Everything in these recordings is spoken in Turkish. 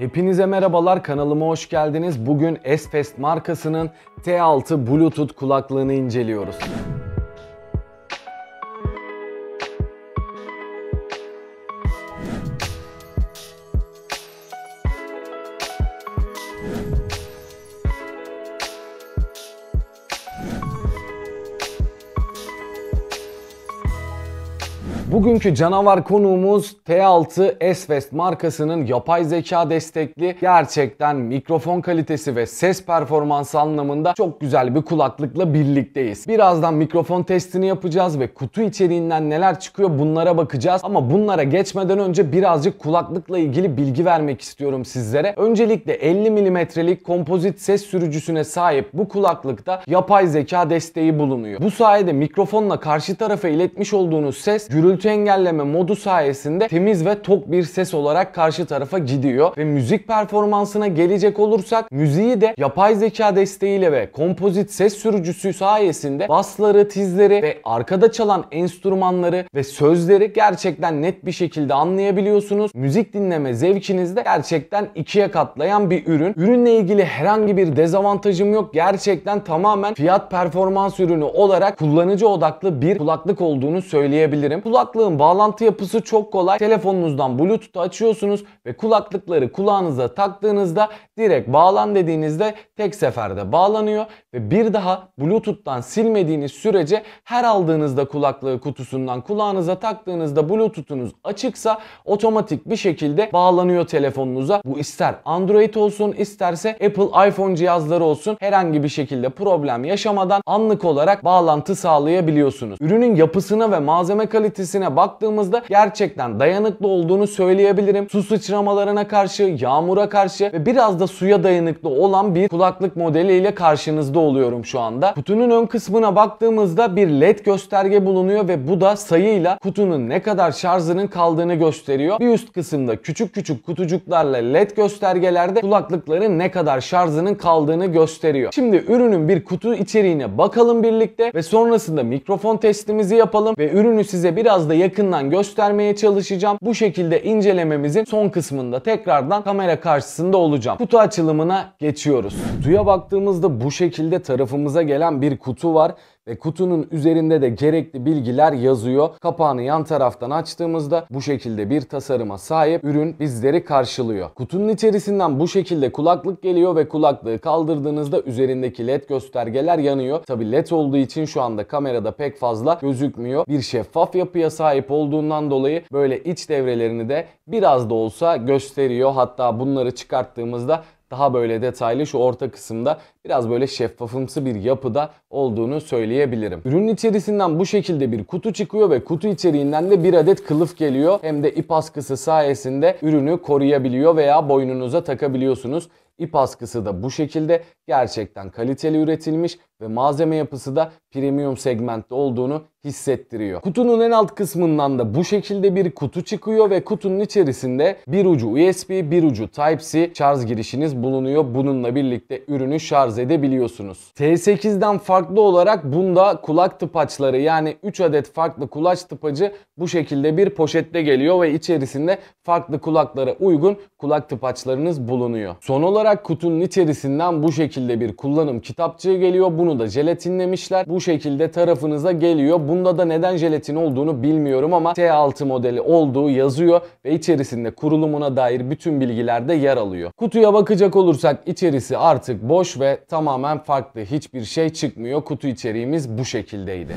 Hepinize merhabalar kanalıma hoş geldiniz. Bugün Esfest markasının T6 Bluetooth kulaklığını inceliyoruz. Bugünkü canavar konuğumuz T6 S-Fest markasının yapay zeka destekli gerçekten mikrofon kalitesi ve ses performansı anlamında çok güzel bir kulaklıkla birlikteyiz. Birazdan mikrofon testini yapacağız ve kutu içeriğinden neler çıkıyor bunlara bakacağız. Ama bunlara geçmeden önce birazcık kulaklıkla ilgili bilgi vermek istiyorum sizlere. Öncelikle 50 milimetrelik kompozit ses sürücüsüne sahip bu kulaklıkta yapay zeka desteği bulunuyor. Bu sayede mikrofonla karşı tarafa iletmiş olduğunuz ses gürültü gürültü engelleme modu sayesinde temiz ve tok bir ses olarak karşı tarafa gidiyor. Ve müzik performansına gelecek olursak müziği de yapay zeka desteğiyle ve kompozit ses sürücüsü sayesinde basları, tizleri ve arkada çalan enstrümanları ve sözleri gerçekten net bir şekilde anlayabiliyorsunuz. Müzik dinleme zevkinizde gerçekten ikiye katlayan bir ürün. Ürünle ilgili herhangi bir dezavantajım yok. Gerçekten tamamen fiyat performans ürünü olarak kullanıcı odaklı bir kulaklık olduğunu söyleyebilirim. Kulak Kulaklığın bağlantı yapısı çok kolay. Telefonunuzdan Bluetooth açıyorsunuz ve kulaklıkları kulağınıza taktığınızda direkt bağlan dediğinizde tek seferde bağlanıyor ve bir daha Bluetooth'tan silmediğiniz sürece her aldığınızda kulaklığı kutusundan kulağınıza taktığınızda Bluetooth'unuz açıksa otomatik bir şekilde bağlanıyor telefonunuza. Bu ister Android olsun isterse Apple iPhone cihazları olsun herhangi bir şekilde problem yaşamadan anlık olarak bağlantı sağlayabiliyorsunuz. Ürünün yapısına ve malzeme kalitesine Hepsine baktığımızda gerçekten dayanıklı olduğunu söyleyebilirim. Su sıçramalarına karşı, yağmura karşı ve biraz da suya dayanıklı olan bir kulaklık modeliyle karşınızda oluyorum şu anda. Kutunun ön kısmına baktığımızda bir led gösterge bulunuyor ve bu da sayıyla kutunun ne kadar şarjının kaldığını gösteriyor. Bir üst kısımda küçük küçük kutucuklarla led göstergelerde kulaklıkların ne kadar şarjının kaldığını gösteriyor. Şimdi ürünün bir kutu içeriğine bakalım birlikte ve sonrasında mikrofon testimizi yapalım ve ürünü size biraz da yakından göstermeye çalışacağım. Bu şekilde incelememizin son kısmında tekrardan kamera karşısında olacağım. Kutu açılımına geçiyoruz. Kutuya baktığımızda bu şekilde tarafımıza gelen bir kutu var ve kutunun üzerinde de gerekli bilgiler yazıyor. Kapağını yan taraftan açtığımızda bu şekilde bir tasarıma sahip ürün bizleri karşılıyor. Kutunun içerisinden bu şekilde kulaklık geliyor ve kulaklığı kaldırdığınızda üzerindeki led göstergeler yanıyor. Tabi led olduğu için şu anda kamerada pek fazla gözükmüyor. Bir şeffaf yapıya sahip olduğundan dolayı böyle iç devrelerini de biraz da olsa gösteriyor. Hatta bunları çıkarttığımızda daha böyle detaylı şu orta kısımda biraz böyle şeffafımsı bir yapıda olduğunu söyleyebilirim. Ürünün içerisinden bu şekilde bir kutu çıkıyor ve kutu içeriğinden de bir adet kılıf geliyor. Hem de ip askısı sayesinde ürünü koruyabiliyor veya boynunuza takabiliyorsunuz. İp askısı da bu şekilde gerçekten kaliteli üretilmiş ve malzeme yapısı da premium segmentte olduğunu hissettiriyor. Kutunun en alt kısmından da bu şekilde bir kutu çıkıyor ve kutunun içerisinde bir ucu USB, bir ucu Type-C şarj girişiniz bulunuyor. Bununla birlikte ürünü şarj edebiliyorsunuz. T8'den farklı olarak bunda kulak tıpaçları yani 3 adet farklı kulaç tıpacı bu şekilde bir poşette geliyor ve içerisinde farklı kulaklara uygun kulak tıpaçlarınız bulunuyor. Son olarak olarak kutunun içerisinden bu şekilde bir kullanım kitapçığı geliyor. Bunu da jelatinlemişler. Bu şekilde tarafınıza geliyor. Bunda da neden jelatin olduğunu bilmiyorum ama T6 modeli olduğu yazıyor ve içerisinde kurulumuna dair bütün bilgiler de yer alıyor. Kutuya bakacak olursak içerisi artık boş ve tamamen farklı. Hiçbir şey çıkmıyor. Kutu içeriğimiz bu şekildeydi.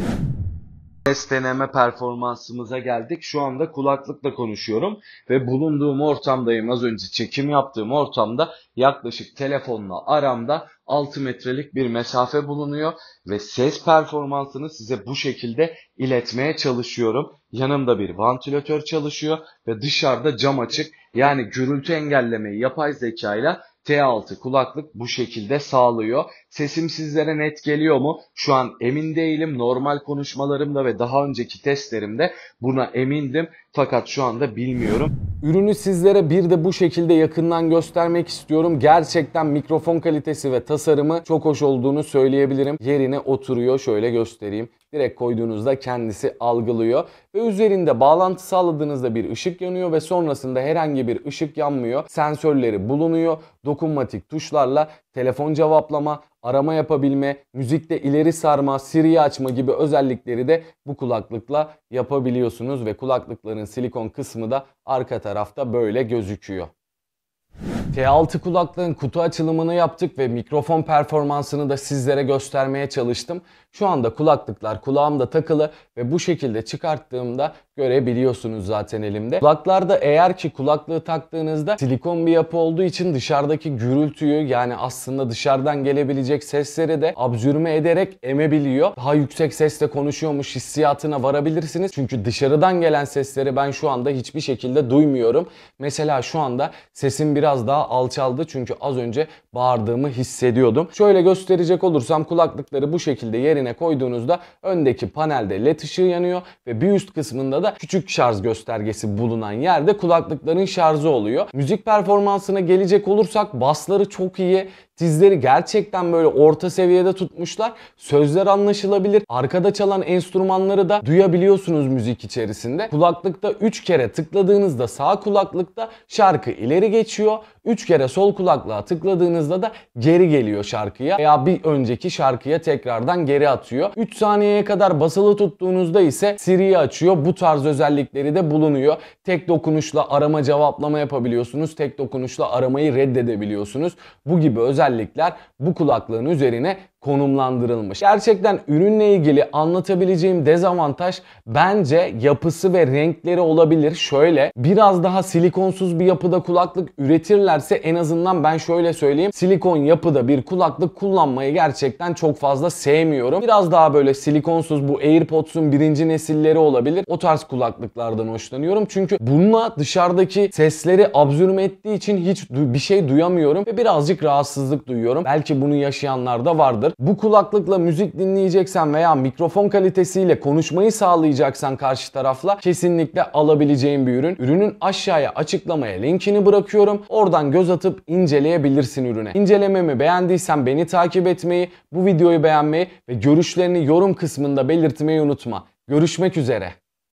Ses deneme performansımıza geldik. Şu anda kulaklıkla konuşuyorum ve bulunduğum ortamdayım. Az önce çekim yaptığım ortamda yaklaşık telefonla aramda 6 metrelik bir mesafe bulunuyor ve ses performansını size bu şekilde iletmeye çalışıyorum. Yanımda bir vantilatör çalışıyor ve dışarıda cam açık. Yani gürültü engellemeyi yapay zeka ile. T6 kulaklık bu şekilde sağlıyor. Sesim sizlere net geliyor mu? Şu an emin değilim. Normal konuşmalarımda ve daha önceki testlerimde buna emindim. Fakat şu anda bilmiyorum. Ürünü sizlere bir de bu şekilde yakından göstermek istiyorum. Gerçekten mikrofon kalitesi ve tasarımı çok hoş olduğunu söyleyebilirim. Yerine oturuyor şöyle göstereyim. Direkt koyduğunuzda kendisi algılıyor ve üzerinde bağlantı sağladığınızda bir ışık yanıyor ve sonrasında herhangi bir ışık yanmıyor. Sensörleri bulunuyor dokunmatik tuşlarla telefon cevaplama, arama yapabilme, müzikte ileri sarma, Siri açma gibi özellikleri de bu kulaklıkla yapabiliyorsunuz ve kulaklıkların silikon kısmı da arka tarafta böyle gözüküyor. T6 kulaklığın kutu açılımını yaptık ve mikrofon performansını da sizlere göstermeye çalıştım. Şu anda kulaklıklar kulağımda takılı ve bu şekilde çıkarttığımda görebiliyorsunuz zaten elimde. Kulaklarda eğer ki kulaklığı taktığınızda silikon bir yapı olduğu için dışarıdaki gürültüyü yani aslında dışarıdan gelebilecek sesleri de absürme ederek emebiliyor. Daha yüksek sesle konuşuyormuş hissiyatına varabilirsiniz. Çünkü dışarıdan gelen sesleri ben şu anda hiçbir şekilde duymuyorum. Mesela şu anda sesim biraz daha alçaldı çünkü az önce bağırdığımı hissediyordum. Şöyle gösterecek olursam kulaklıkları bu şekilde yerine koyduğunuzda öndeki panelde led ışığı yanıyor ve bir üst kısmında da küçük şarj göstergesi bulunan yerde kulaklıkların şarjı oluyor. Müzik performansına gelecek olursak basları çok iyi, Tizleri gerçekten böyle orta seviyede tutmuşlar. Sözler anlaşılabilir. Arkada çalan enstrümanları da duyabiliyorsunuz müzik içerisinde. Kulaklıkta 3 kere tıkladığınızda sağ kulaklıkta şarkı ileri geçiyor. 3 kere sol kulaklığa tıkladığınızda da geri geliyor şarkıya veya bir önceki şarkıya tekrardan geri atıyor. 3 saniyeye kadar basılı tuttuğunuzda ise Siri'yi açıyor. Bu tarz özellikleri de bulunuyor. Tek dokunuşla arama cevaplama yapabiliyorsunuz. Tek dokunuşla aramayı reddedebiliyorsunuz. Bu gibi özel özellikler bu kulaklığın üzerine konumlandırılmış. Gerçekten ürünle ilgili anlatabileceğim dezavantaj bence yapısı ve renkleri olabilir. Şöyle biraz daha silikonsuz bir yapıda kulaklık üretirlerse en azından ben şöyle söyleyeyim. Silikon yapıda bir kulaklık kullanmayı gerçekten çok fazla sevmiyorum. Biraz daha böyle silikonsuz bu AirPods'un birinci nesilleri olabilir. O tarz kulaklıklardan hoşlanıyorum. Çünkü bununla dışarıdaki sesleri absürme ettiği için hiç bir şey duyamıyorum ve birazcık rahatsızlık duyuyorum. Belki bunu yaşayanlar da vardır. Bu kulaklıkla müzik dinleyeceksen veya mikrofon kalitesiyle konuşmayı sağlayacaksan karşı tarafla kesinlikle alabileceğin bir ürün. Ürünün aşağıya açıklamaya linkini bırakıyorum. Oradan göz atıp inceleyebilirsin ürüne. İncelememi beğendiysen beni takip etmeyi, bu videoyu beğenmeyi ve görüşlerini yorum kısmında belirtmeyi unutma. Görüşmek üzere.